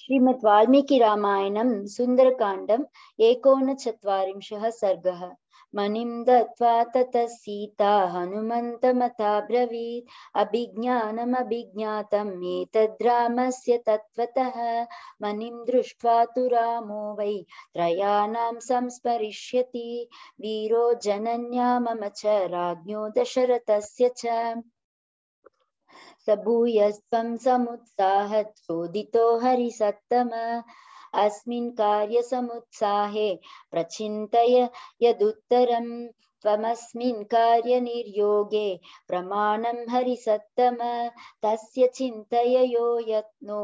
श्रीमद् वाल्मीकि रामायणं सुन्दरकाण्डम् एकोनचत्वारिंशः सर्गः मणिं दत्त्वा ततः सीता हनुमन्तमथाब्रवीत् अभिज्ञानमभिज्ञातम् रामस्य तत्त्वतः मणिं दृष्ट्वा तु रामो वै त्रयाणां संस्मरिष्यति वीरो जनन्या मम च राज्ञो दशरथस्य च स भूयस्त्वं समुत्साहच्छोदितो हरिसत्तम अस्मिन् कार्यसमुत्साहे प्रचिन्तय यदुत्तरं त्वमस्मिन् कार्यनिर्योगे प्रमाणं हरिसत्तम तस्य चिन्तययो यत्नो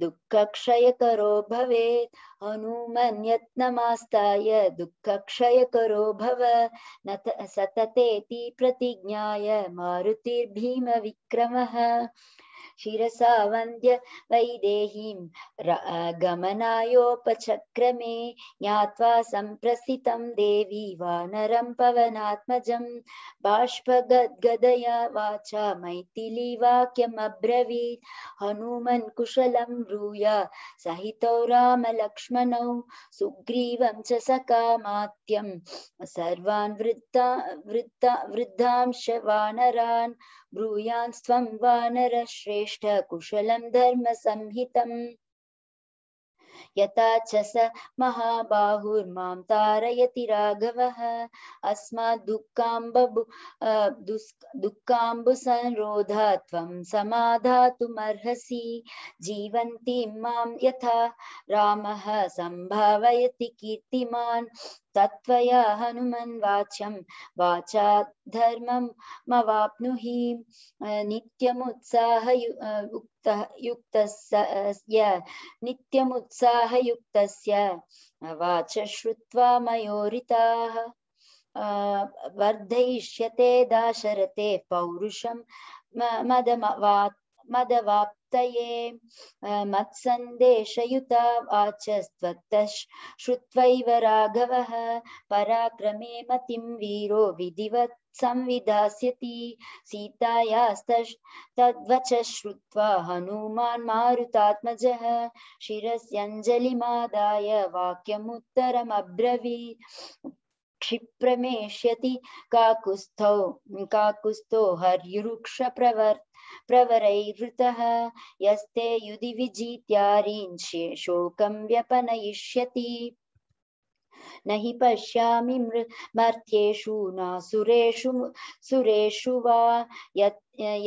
दुःखक्षयकरो भवेत् हनुमन्यत्नमास्ताय दुःखक्षयकरो भव न सततेति प्रतिज्ञाय मारुतिर्भीमविक्रमः शिसा वंद्य वैदेहीं गमनायोपचक्रमे ज्ञात्वा सम्प्रस्थितं देवी वानरं पवनात्मजं बाष्पगद्गदया वाचा मैथिलीवाक्यमब्रवीत् हनुमन् कुशलं ब्रूया सहितौ रामलक्ष्मणौ सुग्रीवं च सकामात्यं सर्वान् वृत्ता वृद्धा वृद्धांश वानरान् ब्रूयान्स्त्वं वानरश्रेष्ठ कुशलं धर्मसंहितम् यथा च स महाबाहुर्मां तारयति राघवः अस्मात् दुःखाम्बुसंरोधा त्वं समाधातुमर्हसि मां यथा रामः सम्भावयति कीर्तिमान् तत्वया हनुमन् वाच्यं वाचा धर्मं मवाप्नुहि नित्यमुत्साह युक्तस्य नित्यमुत्साहयुक्तस्य वाच श्रुत्वा मयोरिताः वर्धयिष्यते दाशरते पौरुषं मदमवात् मदवाप् नमस्तये मत्सन्देशयुता वाचस्त्वत्तः श्रुत्वैव राघवः पराक्रमे मतिं वीरो विधिवत् संविधास्यति सीतायास्तश् तद्वच श्रुत्वा हनुमान् मारुतात्मजः शिरस्यञ्जलिमादाय वाक्यमुत्तरमब्रवीत् क्षिप्रमेष्यति काकुस्थौ काकुस्थो हर्युरुक्षप्रवर् प्रवरैहृतः यस्ते युधि विजित्यारीन् शोकं व्यपनयिष्यति न हि पश्यामि मर्त्येषु न सुरेषु सुरेषु वा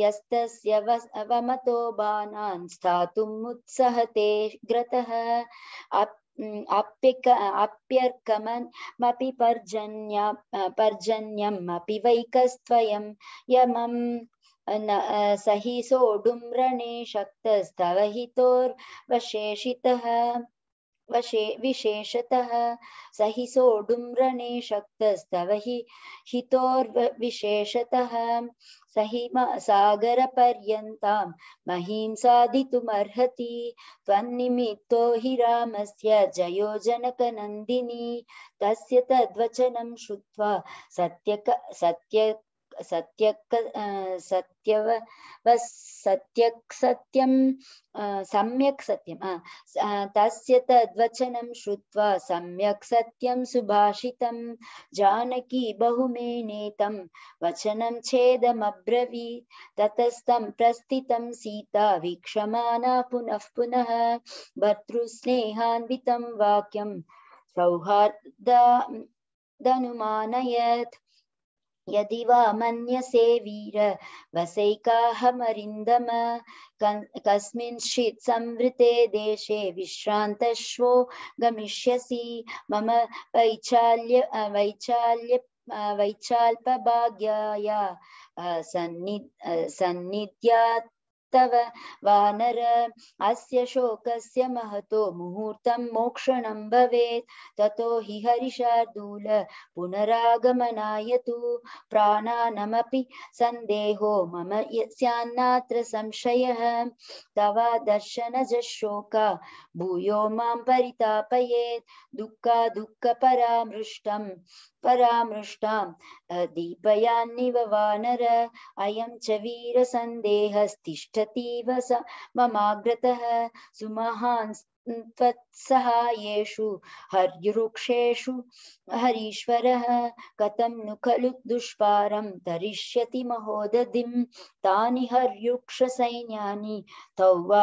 यस्तस्य वमतो बाणान् स्थातुम् उत्सहते ग्रतः आप्यक आप्यर्कमपि पर्जन्य पर्जन्यम् अपि वैकस्त्वयं यमम् सहि सोडुम्रणे शक्तस्तवहितोर्वशेषितः वशे विशेषतः स डुम्रणे सोडुम्रणे शक्तस्तव हि हितोर्विशेषतः स हि सागरपर्यन्तां महीं साधितुमर्हति त्वन्निमित्तो हि रामस्य जयो जनकनन्दिनी तस्य तद्वचनं श्रुत्वा सत्यक सत्य सत्यक् सत्यव सत्यक् सत्यं सम्यक् सत्यं तस्य तद्वचनं श्रुत्वा सम्यक् सत्यं सुभाषितं जानकी बहुमेनेतं वचनं छेदमब्रवी ततस्तं प्रस्थितं सीता वीक्षमाना पुनः पुनः भर्तृस्नेहान्वितं वाक्यं सौहार्द दनुमानयत् यदि वा मन्यसे वीर वसैकाहमरिन्दम कस्मिंश्चित् संवृते देशे विश्रान्तश्वो गमिष्यसि मम वैचाल्य वैचाल्य वैचाल्पभाग्याया सन्नि सन्निध्यात् तव वानर अस्य शोकस्य महतो मुहूर्तं मोक्षणं भवेत् ततो हि हरिशार्दूल पुनरागमनाय तु प्राणानमपि सन्देहो मम स्यान्नात्र संशयः तवा दर्शनज शोका भूयो मां परितापयेत् दुःखा दुःखपरामृष्टम् परामृष्टाम् दीपयान्निव वानर अयं च वीरसन्देहस्तिष्ठतीव स ममाग्रतः सुमहांस् त्वत्सहायेषु हर्युरुक्षेषु हरीश्वरः कथं नु खलु दुष्पारं तरिष्यति महोदधिं तानि हर्युक्षसैन्यानि तौ वा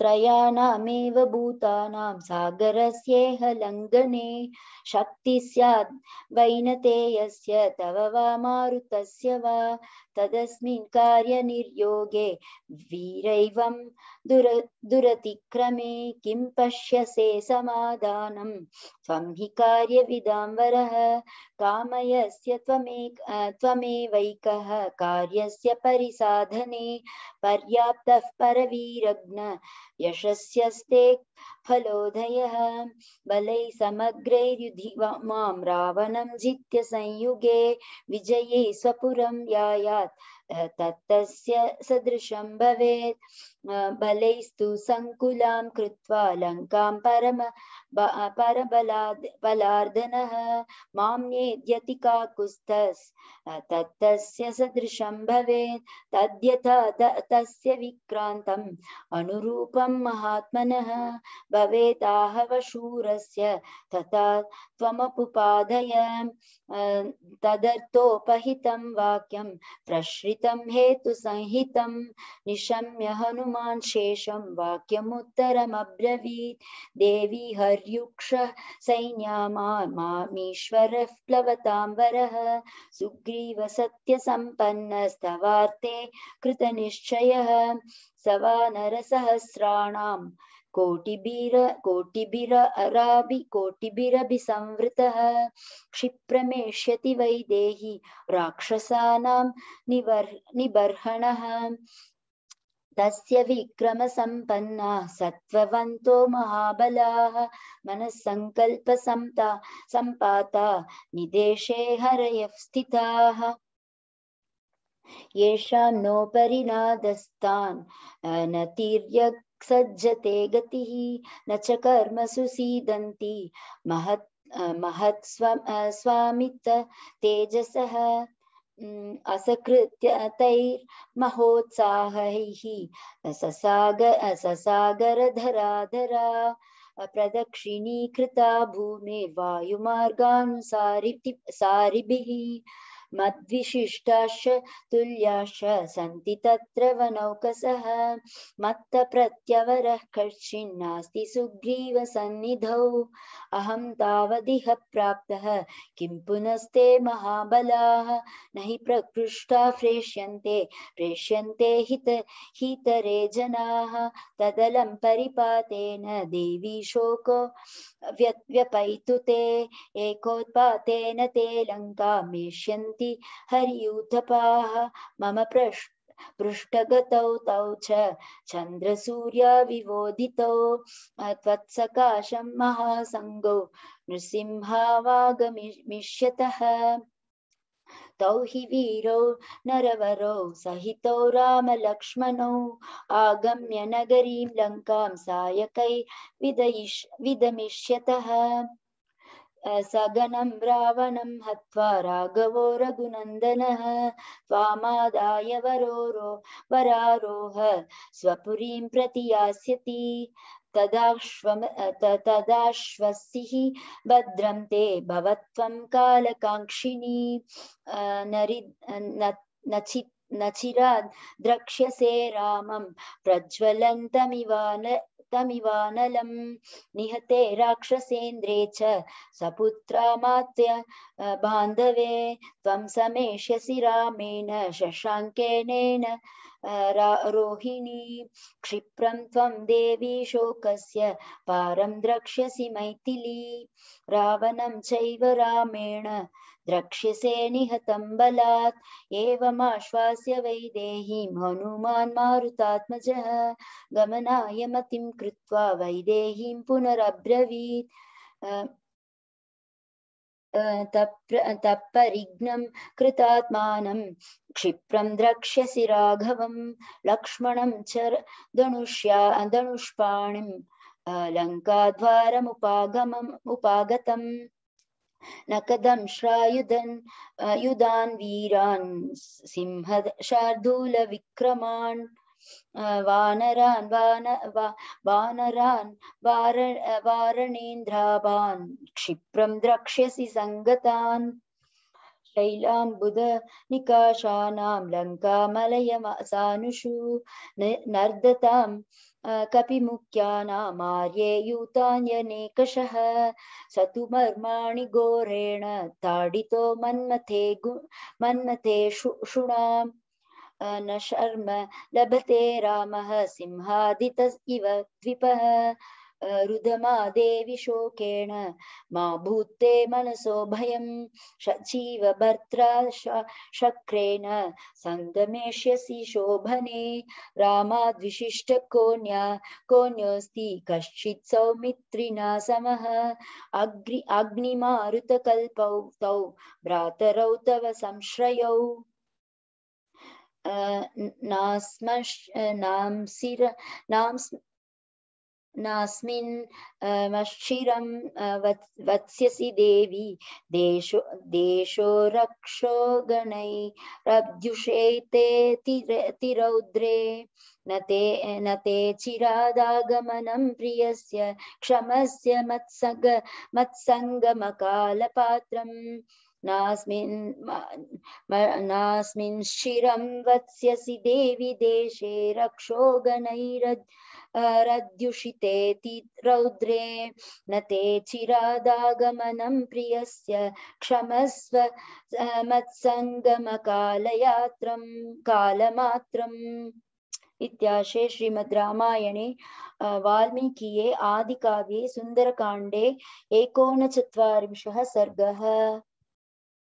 त्रयाणामेव भूतानां सागरस्येह लङ्घने शक्ति स्याद् वैनतेयस्य तव वा मारुतस्य वा तदस्मिन् कार्यनिर्योगे वीरैवं दुर दुरतिक्रमे किं पश्यसे समाधानं त्वं हि कार्यविदाम्बरः कामयस्य त्वमेक त्वमेवैकः कार्यस्य परिसाधने पर्याप्तः परवीरग्न यशस्यस्ते फलोदयः बलैः समग्रैर्युधि मां रावणं जित्य संयुगे विजये स्वपुरं याया तत् सदृशं भवेत् बलैस्तु सङ्कुलां कृत्वा लङ्कां परम परबलाद् बलार्दनः मां नेद्यति काकुस्तस् तत्तस्य सदृशं भवेत् तद्यथा तस्य विक्रान्तम् अनुरूपं महात्मनः भवेदाहवशूरस्य तथा त्वमपुपादय तदर्थोपहितं वाक्यं प्रश्रितं हेतुसंहितं निशम्य हनुम पुमान् शेषं वाक्यमुत्तरमब्रवीत् देवी हर्युक्षः सैन्यामामीश्वरः प्लवतां वरः सुग्रीवसत्यसम्पन्नस्तवार्ते कृतनिश्चयः स वा नरसहस्राणाम् कोटिभिर कोटिभिर अराभि कोटिभिरभिसंवृतः क्षिप्रमेष्यति वै देहि राक्षसानां निबर् निबर्हणः तस्य विक्रमसम्पन्नाः सत्त्ववन्तो महाबलाः मनःसङ्कल्पसम्ता सम्पाता निदेशे हरयः स्थिताः येषां नोपरिनादस्तान् न तीर्यक् सज्जते गतिः न च कर्मसु सीदन्ति महत् महत्स्व स्व तेजसः असकृत्यतैर्महोत्साहैः ससाग ससागरधराधरा प्रदक्षिणीकृता भूमे सारिभिः मद्विशिष्टाश्च तुल्याश्च सन्ति तत्र वनौकसः मत्त प्रत्यवरः कश्चिन्नास्ति सुग्रीवसन्निधौ अहं तावदिह प्राप्तः किं पुनस्ते महाबलाः न हि प्रकृष्टा प्रेष्यन्ते प्रेष्यन्ते हित हितरे जनाः तदलं परिपातेन देवी शोको व्यत्व्यपैतु ते एकोत्पातेन ते लङ्कामेष्यन्ति सन्ति हरियूथपाः मम प्रश्न पृष्ठगतौ तौ च चन्द्रसूर्याविवोदितौ त्वत्सकाशं महासङ्गौ नृसिंहावागमिष्यतः तौ हि वीरौ नरवरौ सहितौ रामलक्ष्मणौ आगम्य नगरीं लङ्कां सायकै विदयिष् विदमिष्यतः सगनं रावणं हत्वा राघवो रघुनन्दनः त्वामादाय वरोरो वरारोह स्वपुरीं प्रति यास्यति तदाश्वसिः भद्रं ते काल कालकाङ्क्षिणी नरि नचित् द्रक्ष्यसे रामं प्रज्वलन्तमिवान तमिवानलम् निहते राक्षसेन्द्रे च सपुत्रामात्य बान्धवे त्वं समेष्यसि रामेण शशाङ्केनेन रोहिणी क्षिप्रम त्वं देवी शोकस्य पारं द्रक्ष्यसि मैथिली रावणं चैव रामेण द्रक्ष्यसे निहतं बलात् एवमाश्वास्य वैदेहीं हनुमान् मारुतात्मजः गमनाय मतिं कृत्वा वैदेहीं पुनरब्रवीत् तप्परिघ्नं कृतात्मानं क्षिप्रं द्रक्ष्यसि राघवं लक्ष्मणं च धनुष्या धनुष्पाणिं लङ्काद्वारमुपागमम् उपागतम् न कदं श्रायुधन् युधान् वीरान् सिंह शार्दूलविक्रमान् वानरान् वान वानरान् वार वारणेन्द्राभान् क्षिप्रं द्रक्ष्यसि सङ्गतान् शैलाम्बुध निकाशानां लङ्कामलयमसानुषु नर्दतां कपिमुख्यानामार्ये यूतान्यनेकशः स तु मर्माणि घोरेण ताडितो मन्मथे गु मन्मथे शु शुणाम् न शर्म लभते रामः सिंहादित इव द्विपः रुदमा देवि शोकेण मा भूते मनसो भयं शचीव भर्त्रा शक्रेण सङ्गमेष्यसि शोभने रामाद्विशिष्टकोन्या कोऽन्योऽस्ति कश्चित् सौमित्रिणा समः अग्नि अग्निमारुतकल्पौ तौ भ्रातरौ तव संश्रयौ नास्मिन् मक्षिरं वत्स्यसि देवी देशो देशो रक्षो गणैरब्द्युषेते तिरौद्रे न ते चिरादागमनं प्रियस्य क्षमस्य मत्सङ्ग मत्सङ्गमकालपात्रम् नास्मिन् वत्स्यसि देवि देशे रक्षो गणैरद् रद्युषितेति रौद्रे न ते चिरादागमनं प्रियस्य क्षमस्व मत्सङ्गमकालयात्रं कालमात्रम् इत्याशे श्रीमद्रामायणे वाल्मीकिये आदिकाव्ये सुन्दरकाण्डे एकोनचत्वारिंशः सर्गः